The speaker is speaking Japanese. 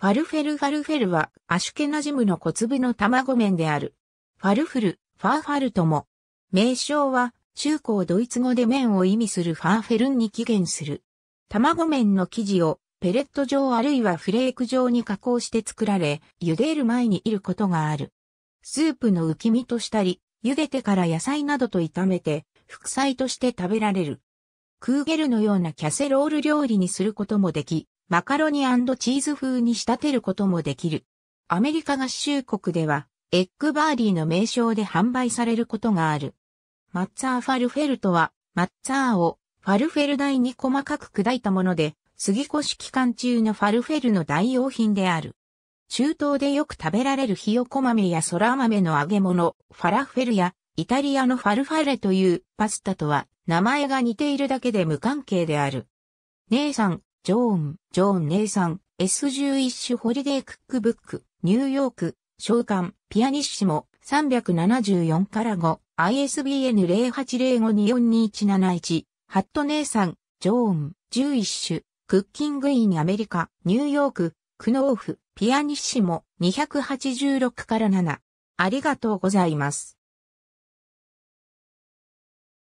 ファルフェルファルフェルはアシュケナジムの小粒の卵麺である。ファルフル、ファーファルとも。名称は中高ドイツ語で麺を意味するファーフェルンに起源する。卵麺の生地をペレット状あるいはフレーク状に加工して作られ、茹でる前にいることがある。スープの浮き身としたり、茹でてから野菜などと炒めて、副菜として食べられる。クーゲルのようなキャセロール料理にすることもでき、マカロニチーズ風に仕立てることもできる。アメリカ合衆国では、エッグバーディーの名称で販売されることがある。マッツァーファルフェルとは、マッツァーをファルフェル台に細かく砕いたもので、杉越期間中のファルフェルの代用品である。中東でよく食べられるひよこ豆やそら豆の揚げ物、ファラフェルや、イタリアのファルファレというパスタとは、名前が似ているだけで無関係である。姉さん、ジョーン、ジョーン姉さん、S11 種ホリデークックブック、ニューヨーク、召喚、ピアニッシモ、374から5、ISBN 0805-42171 2、ハット姉さん、ジョーン、11種、クッキングインアメリカ、ニューヨーク、クノーフ、ピアニッシモ、286から7。ありがとうございます。